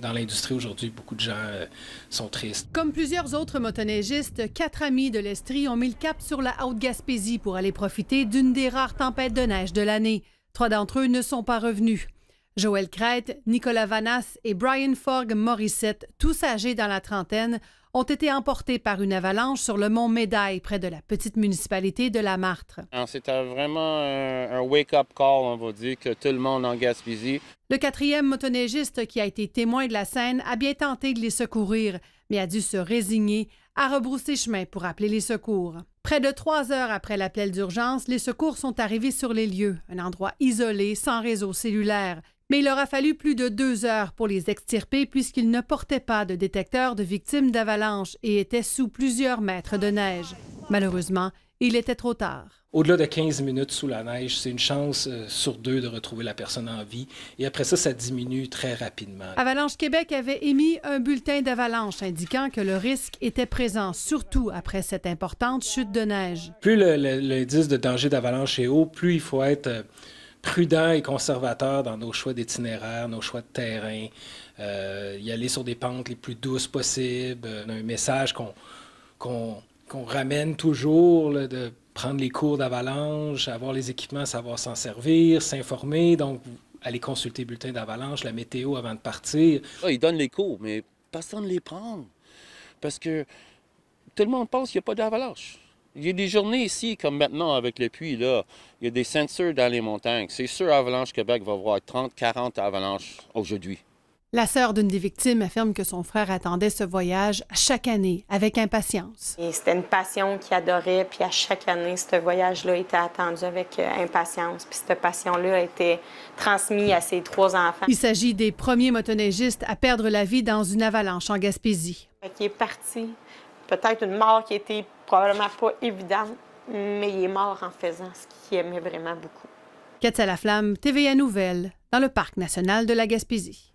dans l'industrie aujourd'hui, beaucoup de gens euh, sont tristes. Comme plusieurs autres motoneigistes, quatre amis de l'Estrie ont mis le cap sur la Haute-Gaspésie pour aller profiter d'une des rares tempêtes de neige de l'année. Trois d'entre eux ne sont pas revenus. Joël Crête, Nicolas Vanas et Brian fogg Morissette, tous âgés dans la trentaine, ont été emportés par une avalanche sur le mont Médaille, près de la petite municipalité de La Martre. C'était vraiment un, wake-up call, on va dire, que tout le monde en Gaspésie. Le quatrième motoneigiste qui a été témoin de la scène a bien tenté de les secourir, mais a dû se résigner à rebrousser chemin pour appeler les secours. Près de trois heures après l'appel d'urgence, les secours sont arrivés sur les lieux, un endroit isolé, sans réseau cellulaire. Mais il aura fallu plus de deux heures pour les extirper puisqu'ils ne portaient pas de détecteur de victimes d'avalanche et étaient sous plusieurs mètres de neige. Malheureusement, il était trop tard. Au-delà de 15 minutes sous la neige, c'est une chance euh, sur deux de retrouver la personne en vie. Et après ça, ça diminue très rapidement. Avalanche Québec avait émis un bulletin d'avalanche indiquant que le risque était présent, surtout après cette importante chute de neige. Plus l'indice de danger d'avalanche est haut, plus il faut être euh, prudents et conservateurs dans nos choix d'itinéraire, nos choix de terrain, euh, y aller sur des pentes les plus douces possibles, euh, un message qu'on ramène toujours de prendre les cours d'avalanche, avoir les équipements, savoir s'en servir, s'informer, donc aller consulter le bulletin d'avalanche, la météo avant de partir. Ah, ils donnent les cours, mais personne ne les prend. Parce que tout le monde pense qu'il n'y a pas d'avalanche. Il y a des journées ici, comme maintenant avec le puits, là, il y a des ceintures dans les montagnes. C'est sûr, Avalanche Québec va voir 30, 40 avalanches aujourd'hui. La sœur d'une des victimes affirme que son frère attendait ce voyage chaque année avec impatience. c'était une passion qu'il adorait, puis à chaque année, ce voyage-là était attendu avec euh, impatience, puis cette passion-là a été transmise à ses trois enfants. Il s'agit des premiers motoneigistes à perdre la vie dans une avalanche en Gaspésie. Il est parti peut-être une mort qui était probablement pas évidente, mais il est mort en faisant ce qu'il aimait vraiment beaucoup. Quête à la flamme, TVA Nouvelle, dans le parc national de la Gaspésie.